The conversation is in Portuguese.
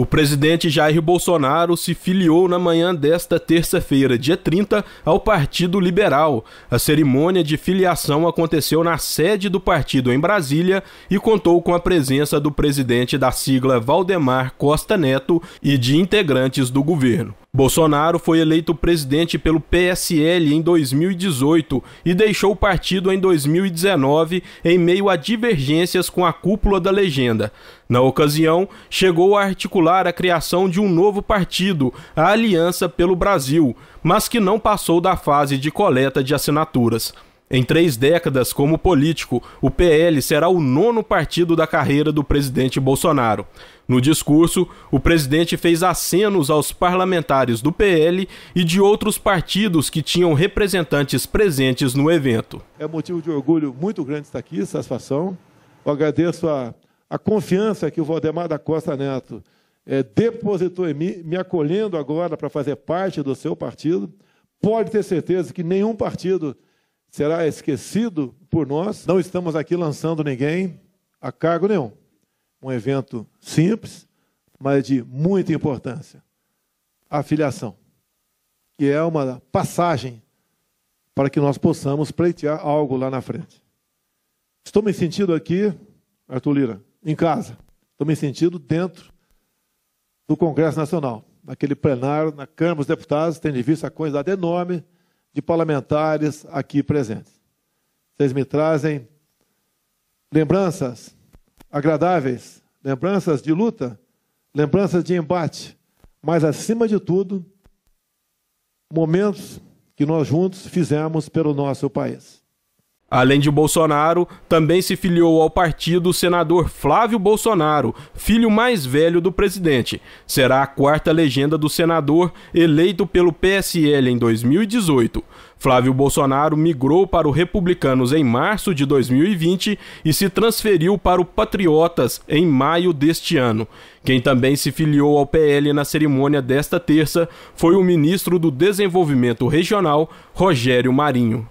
O presidente Jair Bolsonaro se filiou na manhã desta terça-feira, dia 30, ao Partido Liberal. A cerimônia de filiação aconteceu na sede do partido em Brasília e contou com a presença do presidente da sigla Valdemar Costa Neto e de integrantes do governo. Bolsonaro foi eleito presidente pelo PSL em 2018 e deixou o partido em 2019 em meio a divergências com a cúpula da legenda. Na ocasião, chegou a articular a criação de um novo partido, a Aliança pelo Brasil, mas que não passou da fase de coleta de assinaturas. Em três décadas como político, o PL será o nono partido da carreira do presidente Bolsonaro. No discurso, o presidente fez acenos aos parlamentares do PL e de outros partidos que tinham representantes presentes no evento. É motivo de orgulho muito grande estar aqui, satisfação. Eu agradeço a, a confiança que o Valdemar da Costa Neto é, depositou em mim, me acolhendo agora para fazer parte do seu partido. Pode ter certeza que nenhum partido será esquecido por nós. Não estamos aqui lançando ninguém a cargo nenhum. Um evento simples, mas de muita importância. A filiação, que é uma passagem para que nós possamos pleitear algo lá na frente. Estou me sentindo aqui, Arthur Lira, em casa. Estou me sentindo dentro do Congresso Nacional, naquele plenário, na Câmara dos Deputados, tendo em vista a quantidade enorme de parlamentares aqui presentes. Vocês me trazem lembranças agradáveis, lembranças de luta, lembranças de embate, mas acima de tudo, momentos que nós juntos fizemos pelo nosso país. Além de Bolsonaro, também se filiou ao partido o senador Flávio Bolsonaro, filho mais velho do presidente. Será a quarta legenda do senador eleito pelo PSL em 2018. Flávio Bolsonaro migrou para o Republicanos em março de 2020 e se transferiu para o Patriotas em maio deste ano. Quem também se filiou ao PL na cerimônia desta terça foi o ministro do Desenvolvimento Regional, Rogério Marinho.